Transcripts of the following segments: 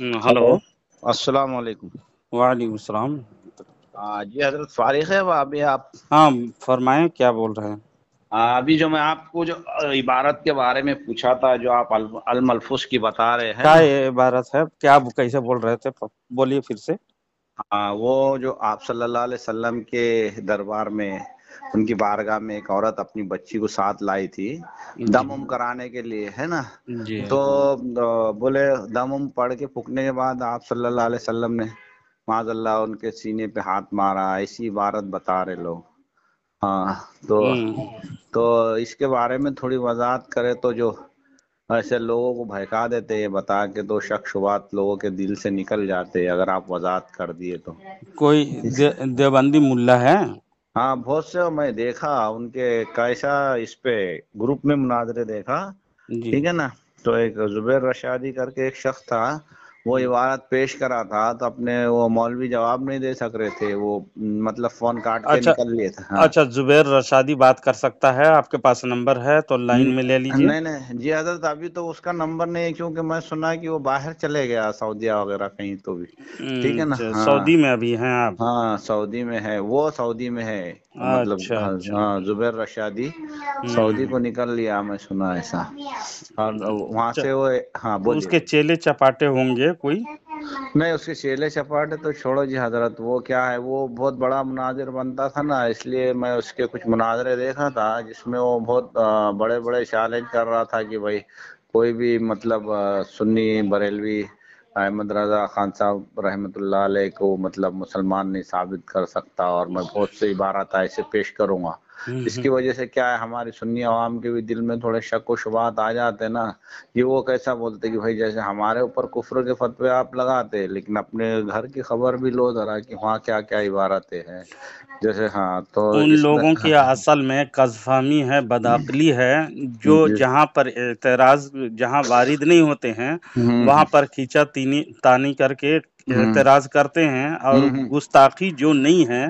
हम्म, hello अस्सलाम वालेकुम वालेकुम सलाम जी हजरत फारिक है अभी आप हाँ फरमाए क्या बोल रहे हैं अभी जो मैं आपको जो इबारत के बारे में पूछा था जो आप अलमलफुस की बता रहे हैं क्या ये इबारत है क्या आप कैसे बोल रहे थे बोलिए फिर से हाँ वो जो आप सल्लल्लाहु अलैहि वसल्लम के दरबार में उनकी बारगाह में एक औरत अपनी बच्ची को साथ लाई थी दम उम कराने के लिए है ना तो बोले दम उम पढ़ के फूकने के बाद आप सल्लल्लाहु अलैहि वसल्लम ने माजल्ला उनके सीने पे हाथ मारा ऐसी इबारत बता रहे लोग हाँ तो हम्म। तो इसके बारे में थोड़ी वजाहत करे तो जो ऐसे लोगों को भयका देते हैं बता के तो शख्सवात लोगों के दिल से निकल जाते हैं अगर आप वजात कर दिए तो कोई दे, देवबंदी मुल्ला है हाँ बहुत से मैं देखा उनके कैसा इस पे ग्रुप में मुनाजरे देखा ठीक है ना तो एक जुबेर रशादी करके एक शख्स था वो इबारत पेश करा था तो अपने वो मौलवी जवाब नहीं दे सक रहे थे वो मतलब फोन काट के अच्छा, निकल लिए थे हाँ। अच्छा जुबेर रशादी बात कर सकता है आपके पास नंबर है तो लाइन में ले हम्म, लीजिए नहीं नहीं जी हजरत अभी तो उसका नंबर नहीं है क्योंकि मैं सुना कि वो बाहर चले गया सऊदिया वगैरह कहीं तो भी हम्म, ठीक है ना अच्छा, हाँ, सऊदी में अभी है आप हाँ सऊदी में है वो सऊदी में है मतलब अच्छा, हाँ, अच्छा। हाँ जुबेर रशादी हम्म। सऊदी को निकल लिया मैं सुना ऐसा और वहाँ से वो हाँ उसके चेले चपाटे होंगे है कोई नहीं उसके शेले है तो छोड़ो जी हजरत वो क्या है वो बहुत बड़ा मुनाजिर बनता था ना इसलिए मैं उसके कुछ मुनाजरे देखा था जिसमें वो बहुत बड़े बड़े चैलेंज कर रहा था कि भाई कोई भी मतलब सुन्नी बरेलवी अहमद रजा खान साहब रहमत को मतलब मुसलमान नहीं साबित कर सकता और मैं बहुत से इबारत ऐसे पेश करूँगा हम्म, इसकी हम्म। वजह से क्या है हमारे सुन्नी आवाम के भी दिल में थोड़े शक व शुबात आ जाते हैं ना ये वो कैसा बोलते कि भाई जैसे हमारे ऊपर कुफर के फतवे आप लगाते हैं लेकिन अपने घर की खबर भी लो जरा कि वहाँ क्या क्या इबारतें हैं जैसे हाँ तो उन लोगों हाँ, की हाँ। असल में कजफामी है बदाकली है जो जहाँ पर एतराज जहाँ वारिद नहीं होते हैं हम्म, वहाँ पर खींचा तीनी तानी करके एतराज हम्म। करते हैं और हम्म, हम्म। गुस्ताखी जो नहीं है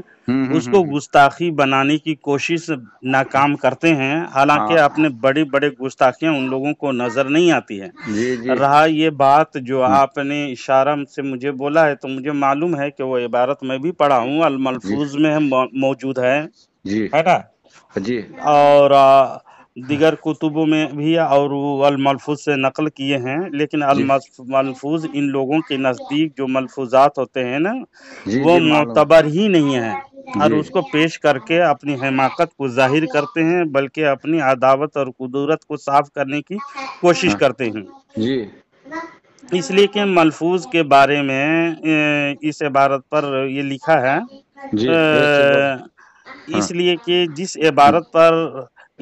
उसको गुस्ताखी बनाने की कोशिश नाकाम करते हैं हालांकि हाँ। आपने बड़े बड़े गुस्ताखियां उन लोगों को नजर नहीं आती है जी, जी। रहा ये बात जो आपने इशारा से मुझे बोला है तो मुझे मालूम है कि वो इबारत में भी पढ़ा हूँ अलमलफूज में मौजूद है जी है ना जी और आ, दिगर कुतुबों में भी और अलमलफूज से नकल किए हैं लेकिन अलमलफूज इन लोगों के नज़दीक जो मलफूजात होते हैं ना वो मोतबर ही नहीं है और उसको पेश करके अपनी हमाकत को जाहिर करते हैं बल्कि अपनी अदावत और कुदूरत को साफ करने की कोशिश हाँ। करते हैं इसलिए कि मलफूज के बारे में इस इबारत पर ये लिखा है हाँ। इसलिए कि जिस इबारत पर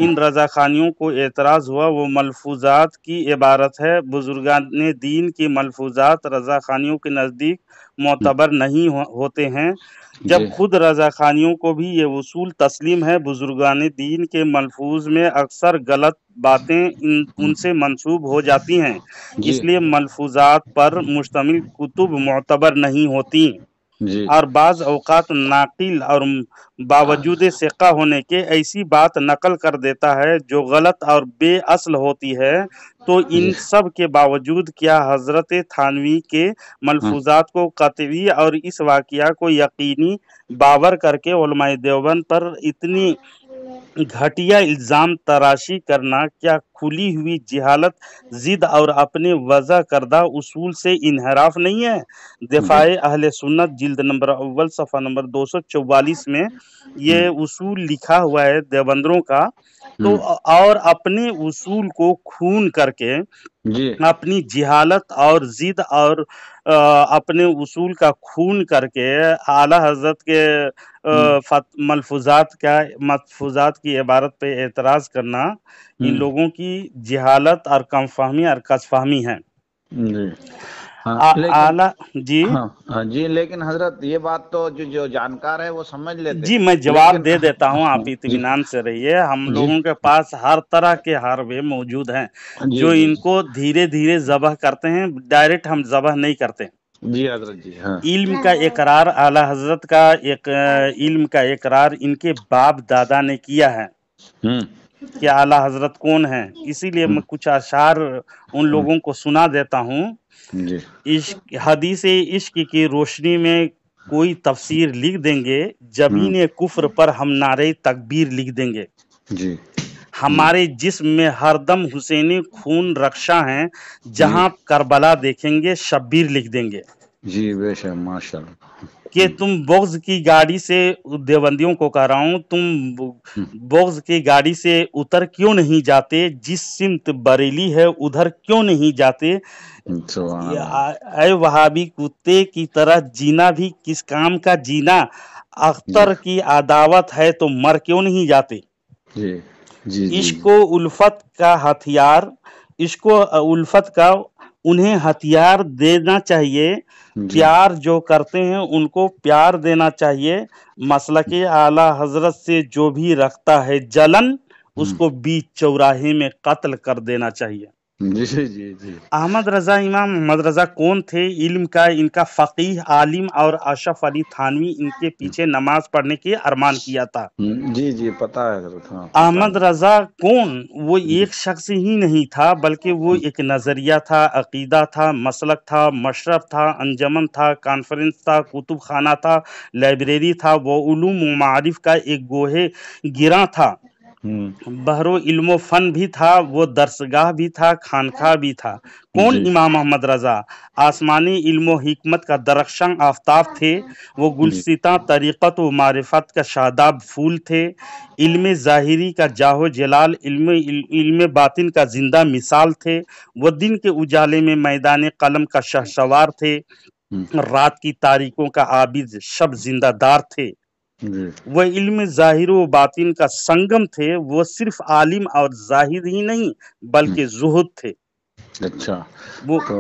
इन रजाखानियों को एतराज़ हुआ वो मलफूजात की इबारत है बुजुर्गान दीन की मलफूजात रजाखानियों के नज़दीक मोतबर नहीं हो, होते हैं जब खुद रजाखानियों को भी ये वसूल तस्लीम है बुजुर्गान दीन के मलफूज में अक्सर गलत बातें इन उनसे मंसूब हो जाती हैं इसलिए मलफूजात पर मुश्तमिल कुतुब मोतबर नहीं होती और बाज अवकात नाकिल और बावजूद सिक्का होने के ऐसी बात नकल कर देता है जो गलत और बेअसल होती है तो इन सब के बावजूद क्या हजरत थानवी के मलफूजात को कतवी और इस वाक़ को यकीनी बावर करके देवबंद पर इतनी घटिया इल्ज़ाम तराशी करना क्या खुली हुई जिहालत हम्म। जिद और अपने वजह करदा उसूल से इनहराफ नहीं है दिफाए हम्म। अहल सुन्नत जिल्द नंबर अव्वल सफ़ा नंबर दो सौ चौवालीस में ये हम्म। उसूल लिखा हुआ है देवंदरों का तो और अपने उसूल को खून करके अपनी जिहालत और जिद और आ, अपने उसूल का खून करके आला हजरत के मलफुजात का मलफुजात की इबारत पे एतराज़ करना इन लोगों की की जिहालत और कम फहमी और कस फहमी है जी हाँ, आ, आला जी हाँ, हाँ, जी लेकिन हजरत ये बात तो जो जो जानकार है वो समझ लेते जी मैं जवाब दे देता हूँ आप इतमान से रहिए हम लोगों के पास हर तरह के हारवे मौजूद हैं जो इनको धीरे धीरे जबह करते हैं डायरेक्ट हम जबह नहीं करते जी हजरत जी हाँ। इल्म का इकरार आला हजरत का एक इल्म का इकरार इनके बाप दादा ने किया है हम्म। कि आला हजरत कौन है इसीलिए मैं हम्म। कुछ अशार उन लोगों को सुना देता हूँ हदीस इश्क की रोशनी में कोई तफसीर लिख देंगे जमीन हम्म। कुफर पर हम नारे तकबीर लिख देंगे जी हमारे जिस्म में हरदम हुसैनी खून रक्षा है जहाँ हम्म। करबला देखेंगे शब्बीर लिख देंगे जी बेश माशा कि तुम बोग्ज की गाड़ी से देवबंदियों को कह रहा हूँ तुम हम्म। बोग्ज की गाड़ी से उतर क्यों नहीं जाते जिस सिमत बरेली है उधर क्यों नहीं जाते वहाबी कुत्ते की तरह जीना भी किस काम का जीना अख्तर की अदावत है तो मर क्यों नहीं जाते जी, जी, इसको उल्फत का हथियार इसको उल्फत का उन्हें हथियार देना चाहिए प्यार जो करते हैं उनको प्यार देना चाहिए मसल के आला हजरत से जो भी रखता है जलन हम्म। उसको बीच चौराहे में कत्ल कर देना चाहिए जी जी जी अहमद रजा इमाम अहमद रजा कौन थे इल्म का इनका फ़कीह आलिम और अशफ अली थानवी इनके पीछे नमाज पढ़ने के अरमान किया था हम्म, जी जी पता है अहमद रजा कौन वो एक शख्स ही नहीं था बल्कि वो हम्म। एक नज़रिया था अकीदा था मसलक था मशरफ था अंजमन था कॉन्फ्रेंस था कुतुब खाना था लाइब्रेरी था वो मारिफ का एक गोहे गिरा था हम्म। बहरो इल्मो फन भी था वो दरसगाह भी था खानखा भी था कौन इमाम अहमद रजा आसमानी इल्मो हिकमत का दरक्षण आफ्ताब थे वो गुलसिता तरीक़त व मारफत का शादाब फूल थे इल्म ज़ाहिरी का जाहो जलाल इल्म इल्म बातिन का जिंदा मिसाल थे वो दिन के उजाले में मैदान कलम का शहसवार थे हम्म। रात की तारीखों का आबिद शब जिंदादार थे वह इल्म जाहिर व बातिन का संगम थे वो सिर्फ आलिम और जाहिर ही नहीं बल्कि हम्म। जुहद थे अच्छा वो तो,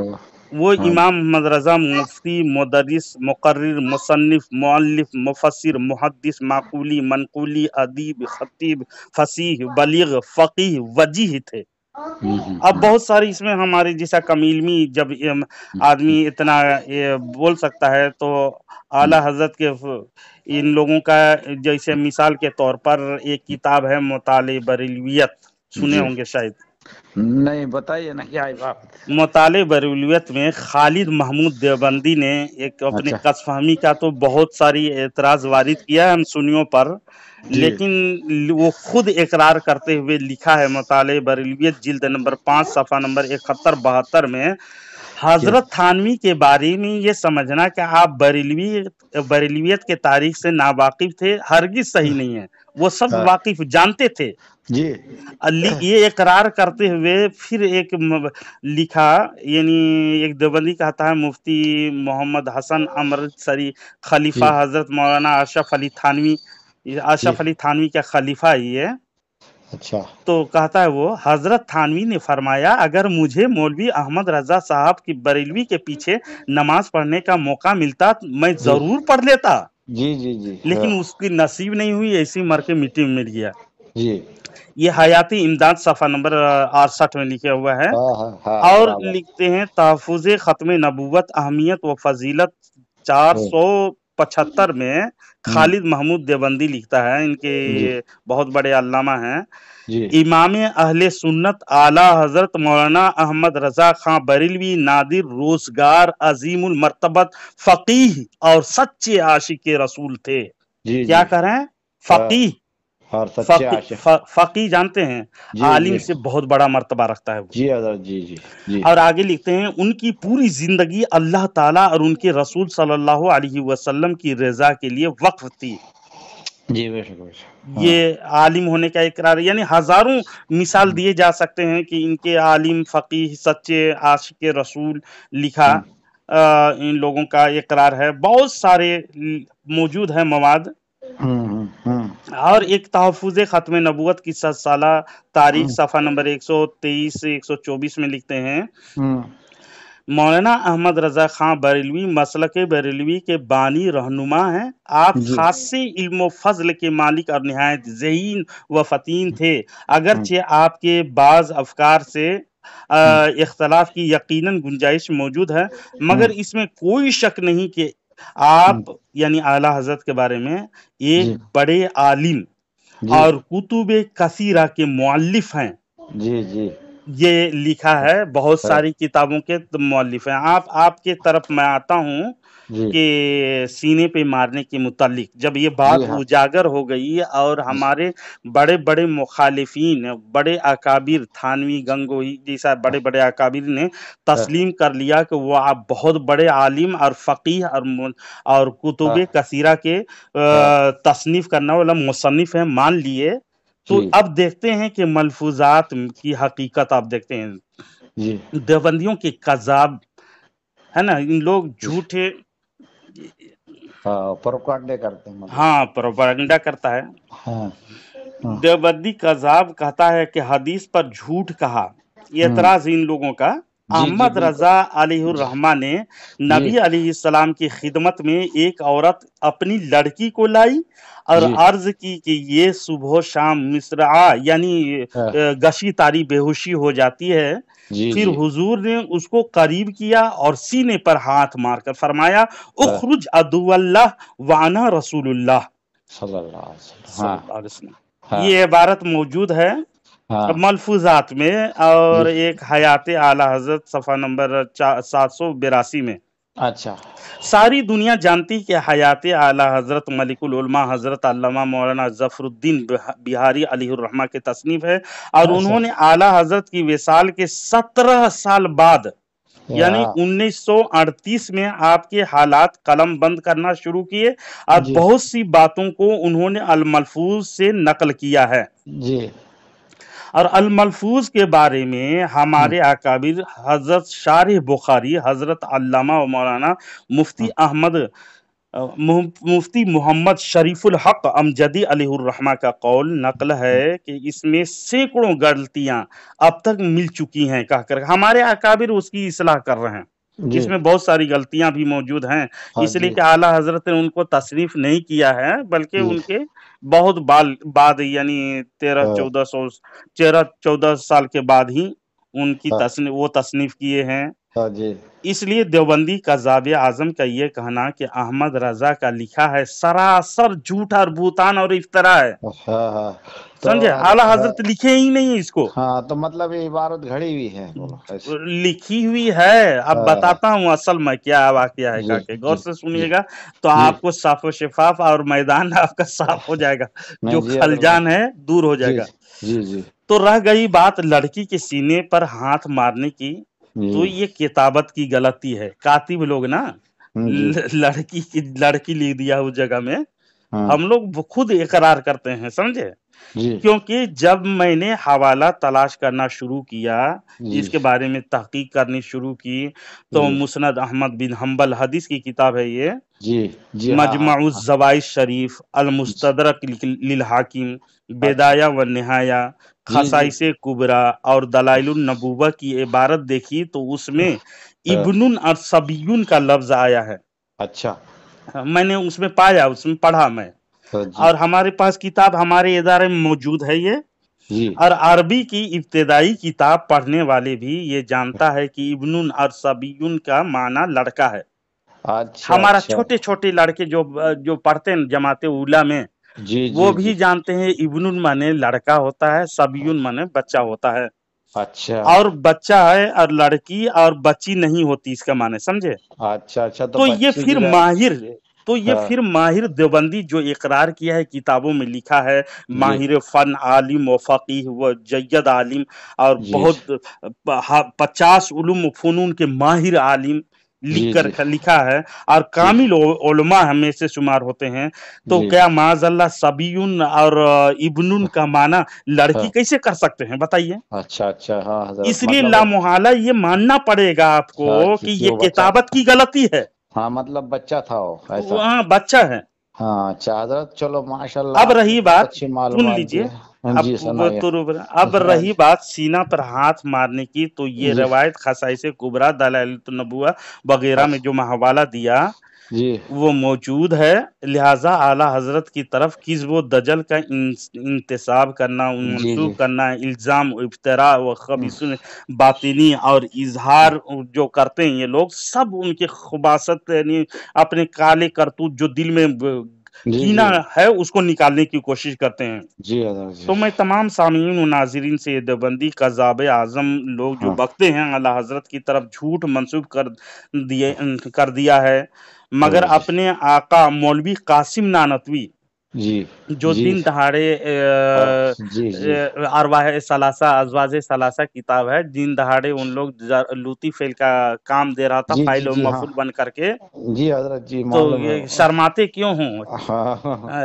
वो हाँ। इमाम मदरजा मुफ्ती मदरस मुकर्र मुसनफ़ मौलफ मुफसर मुहदस माकूली मनकूली अदीब खतीब फसीह बलीग फ़कीह वजीह थे अब बहुत सारी इसमें हमारे जैसा कमीलमी जब आदमी इतना बोल सकता है तो आला हम्म। हजरत के इन लोगों का जैसे मिसाल के तौर पर एक किताब है मोताल बरेलवियत सुने होंगे शायद नहीं बताइए ना क्या मताल बरूलियत में खालिद महमूद देवबंदी ने एक अपने अच्छा। कसफहमी का तो बहुत सारी एतराज वारिद किया है हम सुनियों पर लेकिन वो खुद इकरार करते हुए लिखा है मताल बरूलियत जिल्द नंबर पाँच सफ़ा नंबर इकहत्तर बहत्तर में हजरत थानवी के बारे में ये समझना कि आप बरेलवी बरेलवियत के तारीख से नावाकिफ थे हरगिज सही हम्म। नहीं है वो सब हाँ। वाकिफ जानते थे जी ये इकरार करते हुए फिर एक लिखा यानी एक देवबंदी कहता है मुफ्ती मोहम्मद हसन अमृतसरी खलीफा हजरत मौलाना आशफ अली थानवी आशफ अली थानवी का खलीफा ये अच्छा तो कहता है वो हजरत थानवी ने फरमाया अगर मुझे मौलवी अहमद रजा साहब की बरेलवी के पीछे नमाज पढ़ने का मौका मिलता मैं जरूर पढ़ लेता जी जी जी लेकिन हाँ। उसकी नसीब नहीं हुई ऐसी मर के मिट्टी में मिल गया जी ये हयाती इमदाद सफा नंबर अड़सठ में लिखा हुआ है हाँ, हाँ, और लिखते हैं तहफुज ख़त्म नबूत अहमियत व फजीलत चार सौ पचहत्तर में खालिद हम्म। महमूद देवबंदी लिखता है इनके बहुत बड़े अल्लामा हैं इमाम अहले सुन्नत आला हजरत मौलाना अहमद रजा खां बरेलवी नादिर रोजगार अजीम मरतबत फकीह और सच्चे आशिक रसूल थे जी, क्या करें हाँ। फकीह और सच्चे आशिक फकी जानते हैं आलिम से बहुत बड़ा मर्तबा रखता है जी जी जी जी और आगे लिखते हैं उनकी पूरी जिंदगी अल्लाह ताला और उनके रसूल सल्लल्लाहु अलैहि वसल्लम की रजा के लिए वक्फ थी जी बेशक हाँ। ये आलिम होने का इकरार यानी हजारों मिसाल दिए जा सकते हैं कि इनके आलिम फकीह सच्चे आशिक रसूल लिखा आ, हम्म। इन लोगों का इकरार है बहुत सारे मौजूद है मवाद हम्म, हम्म, और एक तहफ़ ख़त्म नबूत की सत साल तारीख हम्म। सफ़ा नंबर 123 124 में लिखते हैं हम्म। मौलाना अहमद रजा खां बरेलवी मसल के बरेलवी के बानी रहनुमा हैं आप खासे इल्म फजल के मालिक और नहायत जहीन व फतीन थे अगरचे हम्म। आपके बाज़ अफकार से इख्तलाफ की यकीनन गुंजाइश मौजूद है मगर इसमें कोई शक नहीं कि आप हम्म। यानी आला हजरत के बारे में एक बड़े आलिम और कुतुब कसीरा के मुआलिफ हैं जी जी ये लिखा है बहुत हाँ। सारी किताबों के मुअल्लिफ हैं आप आपके तरफ मैं आता हूँ के सीने पे मारने के मुतालिक जब ये बात हाँ। उजागर हो गई और हमारे बड़े बड़े मुखालिफिन बड़े अकाबिर थानवी गंगोही जैसा बड़े बड़े अकाबिर ने तस्लीम कर लिया कि वो आप बहुत बड़े आलिम और फ़कीह और और कुतुब हाँ। कसीरा के हाँ। तसनीफ़ करने वाला मुसनफ़ है मान लिए तो अब देखते हैं कि मलफूजात की हकीकत आप देखते हैं देवबंदियों के कजाब है ना इन लोग झूठे हाँ, प्रोपागंडा करते हैं मतलब। हाँ प्रोपागंडा करता है हाँ, हाँ। देवबंदी कजाब कहता है कि हदीस पर झूठ कहा ये इतराज हम्म। इन लोगों का अहमद रजा अलीहमा ने नबी अलीसलाम की खिदमत में एक औरत अपनी लड़की को लाई और अर्ज की कि ये सुबह शाम मिसरा यानी हाँ। गशी तारी बेहोशी हो जाती है जी फिर जी। हुजूर ने उसको करीब किया और सीने पर हाथ मारकर फरमाया हाँ। उखरुज अदुल्लाह वाना रसूलुल्लाह हाँ।, हाँ। ये इबारत मौजूद है हाँ। मलफूजात में और एक हयात आला हजरत सफ़ा नंबर सात सौ बिरासी में अच्छा सारी दुनिया जानती कि हयात आला हजरत मलिकुलमा हजरत अल्लामा मौलाना जफरुद्दीन बिहारी रहमा के तस्नीफ है और अच्छा। उन्होंने आला हजरत की विसाल के सत्रह साल बाद यानी 1938 में आपके हालात कलम बंद करना शुरू किए और बहुत सी बातों को उन्होंने अलमलफूज से नकल किया है जी और अलमलफूज के बारे में हमारे अकाबिर हम्म। हजरत शार बुखारी हजरत अल्लामा मौलाना मुफ्ती हम्म। अहमद मुफ्ती मोहम्मद शरीफुल हक अमजदी अलीरहमा का कौल नकल है कि इसमें सैकड़ों गलतियां अब तक मिल चुकी हैं कहकर हमारे अकाबिर उसकी इसलाह कर रहे हैं इसमें बहुत सारी गलतियां भी मौजूद हैं हाँ इसलिए कि आला हजरत ने उनको तशरीफ नहीं किया है बल्कि उनके बहुत बाल बाद यानी तेरह हाँ। चौदह सौ तेरह चौदह साल के बाद ही उनकी हाँ। तस्नी, वो तसनीफ किए हैं हाँ इसलिए देवबंदी का जाविया आजम का ये कहना कि अहमद रजा का लिखा है सरासर झूठ और भूतान और इफ्तरा है अच्छा, हाँ। तो समझे आला तो हजरत लिखे ही नहीं इसको हाँ तो मतलब ये इबारत घड़ी हुई है लिखी हुई है अब हाँ। बताता हूँ असल में क्या वाक्य है काके गौर से सुनिएगा तो आपको साफो शिफाफ और मैदान आपका साफ हो जाएगा जो खलजान है दूर हो जाएगा जी जी तो रह गई बात लड़की के सीने पर हाथ मारने की तो हम्म। ये किताबत की गलती है कातिब लोग ना हम्म, लड़की की लड़की लिख दिया उस जगह में हाँ। हम लोग खुद इकरार करते हैं समझे क्योंकि जब मैंने हवाला तलाश करना शुरू किया इसके बारे में तहकीक करनी शुरू की तो मुसनद अहमद बिन हम्बल हदीस की किताब है ये मजमाउज हाँ। शरीफ अल मुस्तरक लिल हाकिम बेदाया व नहाया खसाइस कुबरा और दलाइल नबूबा की इबारत देखी तो उसमें हाँ। इबन और सबियन का लफ्ज आया है अच्छा हाँ, मैंने उसमें पाया उसमें पढ़ा मैं हाँ और हमारे पास किताब हमारे इदारे में मौजूद है ये और अरबी की इब्तदाई किताब पढ़ने वाले भी ये जानता है कि इबन और सबीन का माना लड़का है अच्छा, हमारा अच्छा। छोटे छोटे लड़के जो जो पढ़ते हैं जमाते उला में जी वो जी, भी जी. जानते हैं इबनुन माने लड़का होता है सबयुन माने बच्चा होता है अच्छा और बच्चा है और लड़की और बच्ची नहीं होती इसका माने समझे अच्छा अच्छा तो, तो ये फिर माहिर तो ये हाँ। फिर माहिर देवबंदी जो इकरार किया है किताबों में लिखा है माहिर फन आलिम व फ़कीह व जैद आलिम और बहुत पचास उलूम फ़नून के माहिर आलिम लिख कर लिखा है और कामिल ओलमा हमें से शुमार होते हैं तो क्या माजल्ला सबीन और इब्नुन का माना लड़की हाँ। कैसे कर सकते हैं बताइए अच्छा अच्छा हाँ इसलिए मतलब लामोहाला ये मानना पड़ेगा आपको हाँ, कि ये किताबत की गलती है हाँ मतलब बच्चा था वो हाँ बच्चा है हाँ अच्छा चलो माशाल्लाह अब रही बात सुन लीजिए हाँ अब तो रही बात सीना पर हाथ मारने की तो ये रवायत खसाई से कुबरा दलाल तो नबुआ वगैरह में जो महावाला दिया वो मौजूद है लिहाजा आला हजरत की तरफ किस वो दजल का इंतसाब करना मनसूब करना इल्ज़ाम इफ्तरा व खबीस हाँ। बातिनी और इजहार जो करते हैं ये लोग सब उनके खुबासत यानी अपने काले करतूत जो दिल में कीना है उसको निकालने की कोशिश करते हैं जी तो मैं तमाम सामीन नाजरीन से देवबंदी कजाब आजम लोग जो हाँ। बकते हैं अला हजरत की तरफ झूठ मनसूब कर दिए कर दिया है मगर अपने आका मौलवी कासिम नानतवी जी दिन दहाड़े अरवाह सलासा अजवाज सलासा किताब है दिन दहाड़े उन लोग लूती फेल का काम दे रहा था फाइल और मफूल हाँ। बन करके जी हजरत जी तो शर्माते क्यों हूँ हाँ।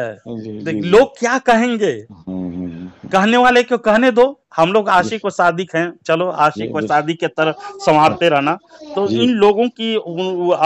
लोग क्या कहेंगे हम्म, हम्म, कहने वाले को कहने दो हम लोग आशिक व सादिक हैं चलो आशिक व सादिक के तरफ संवारते रहना तो इन लोगों की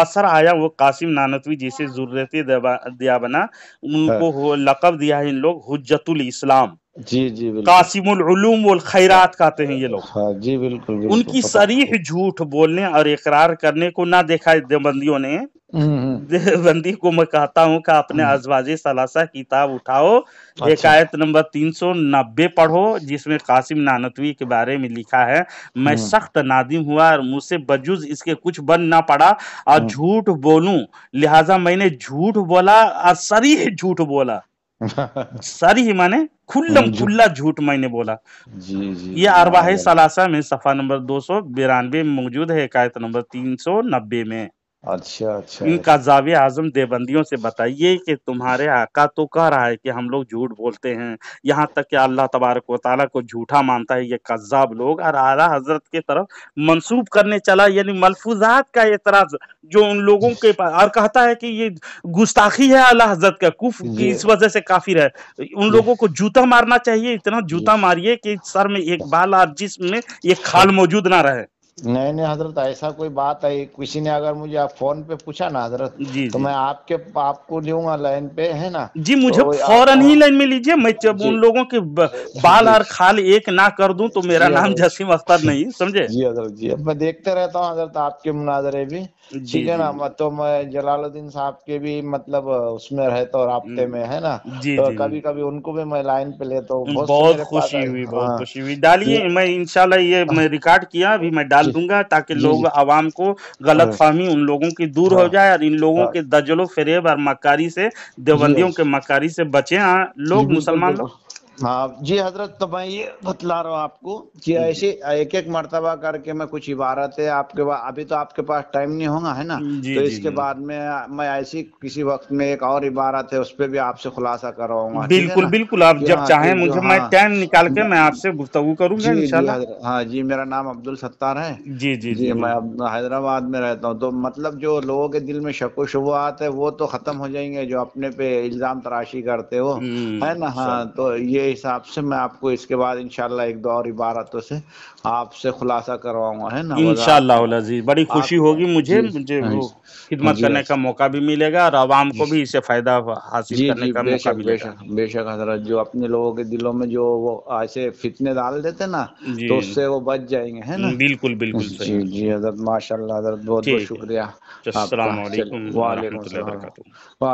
असर आया वो कासिम नानतवी जिसे जरूरत दिया बना उनको हाँ। लकब दिया है इन लोग हजतुल इस्लाम जी जी कासिमुल उलूम वल खैरात कहते हैं ये लोग हाँ, जी बिल्कुल, बिल्कुल उनकी सरीह झूठ बोलने और इकरार करने को ना देखा देवबंदियों ने हम्म, हम्म। देवबंदी को मैं कहता हूँ का अपने अजवाज हम्म। सलासा किताब उठाओ अच्छा। एकायत नंबर तीन सौ नब्बे पढ़ो जिसमें कासिम नानतवी के बारे में लिखा है मैं सख्त नादिम हुआ और मुझसे बजुज इसके कुछ बन ना पड़ा और झूठ बोलूं लिहाजा मैंने झूठ बोला और सरीह झूठ बोला सारी हिमाने खुल्लम खुल्ला झूठ मैंने बोला जी जी ये अरवाह सलासा में सफा नंबर दो सौ बिरानवे में मौजूद है कायत नंबर तीन सौ नब्बे में अच्छा अच्छा इनका जावे आजम देवबंदियों से बताइए कि तुम्हारे आका तो कह रहा है कि हम लोग झूठ बोलते हैं यहाँ तक कि अल्लाह तबारक वाली को झूठा मानता है ये कज्जाब लोग और आला हजरत के तरफ मंसूब करने चला यानी मलफूजात का एतराज जो उन लोगों के पास और कहता है कि ये गुस्ताखी है अला हजरत का कुफ की इस वजह से काफिर है उन लोगों को जूता मारना चाहिए इतना जूता मारिए कि सर में एक बाल और जिसमें एक खाल मौजूद ना रहे नहीं नहीं हजरत ऐसा कोई बात है किसी ने अगर मुझे आप फोन पे पूछा ना हजरत जी, तो जी. मैं आपके आपको दूंगा लाइन पे है ना जी मुझे तो फौरन ही तो- लाइन में लीजिए मैं जब उन लोगों के बाल और खाल एक ना कर दूं तो मेरा नाम जसीम अख्तर नहीं समझे जी हजरत जी मैं देखते रहता हूँ हजरत आपके मुनाजरे भी ठीक है ना तो मैं जलालुद्दीन साहब के भी मतलब उसमें रहता हूँ रबते हम्म। में है ना जी कभी तो कभी उनको भी मैं लाइन पे लेता हूँ बहुत खुशी हुई हाँ। बहुत खुशी हुई डालिए मैं इनशाला ये मैं हाँ। रिकॉर्ड किया अभी मैं डाल डाल दूंगा ताकि लोग आवाम को गलत हाँ। फहमी उन लोगों की दूर हो हाँ। जाए और इन लोगों हाँ। के दजलो फरेब और मकारी से देवबंदियों के मकारी से बचे लोग मुसलमान लोग हाँ जी हजरत तो मैं ये बतला रहा हूँ आपको कि ऐसे एक एक मरतबा करके मैं कुछ इबारत है आपके पास अभी तो आपके पास टाइम नहीं होगा है ना जी, तो जी, इसके बाद में मैं ऐसी किसी वक्त में एक और इबारत है उस पर भी आपसे खुलासा करवाऊंगा बिल्कुल बिल्कुल आप जब चाहे मुझे मैं हाँ। टाइम निकाल के मैं आपसे गुफ्तु करूँगी हाँ जी मेरा नाम अब्दुल सत्तार है जी जी जी मैं हैदराबाद में रहता हूँ तो मतलब जो लोगों के दिल में शको शुबहत है वो तो खत्म हो जाएंगे जो अपने पे इल्जाम तराशी करते हो हम्म, है ना हाँ तो ये हिसाब से मैं आपको इसके बाद इनशाला एक दो और इबारतों से आपसे खुलासा करवाऊंगा है ना इनशाला बड़ी खुशी होगी मुझे मुझे हाँ खिदमत करने हाँ का मौका भी मिलेगा और आवाम को भी इससे फायदा हासिल करने का मौका मिलेगा बेशक हजरत जो अपने लोगों के दिलों में जो वो ऐसे फितने डाल देते ना तो उससे वो बच जाएंगे है ना बिल्कुल बिल्कुल जी जी हजरत माशा हजरत बहुत बहुत शुक्रिया वाले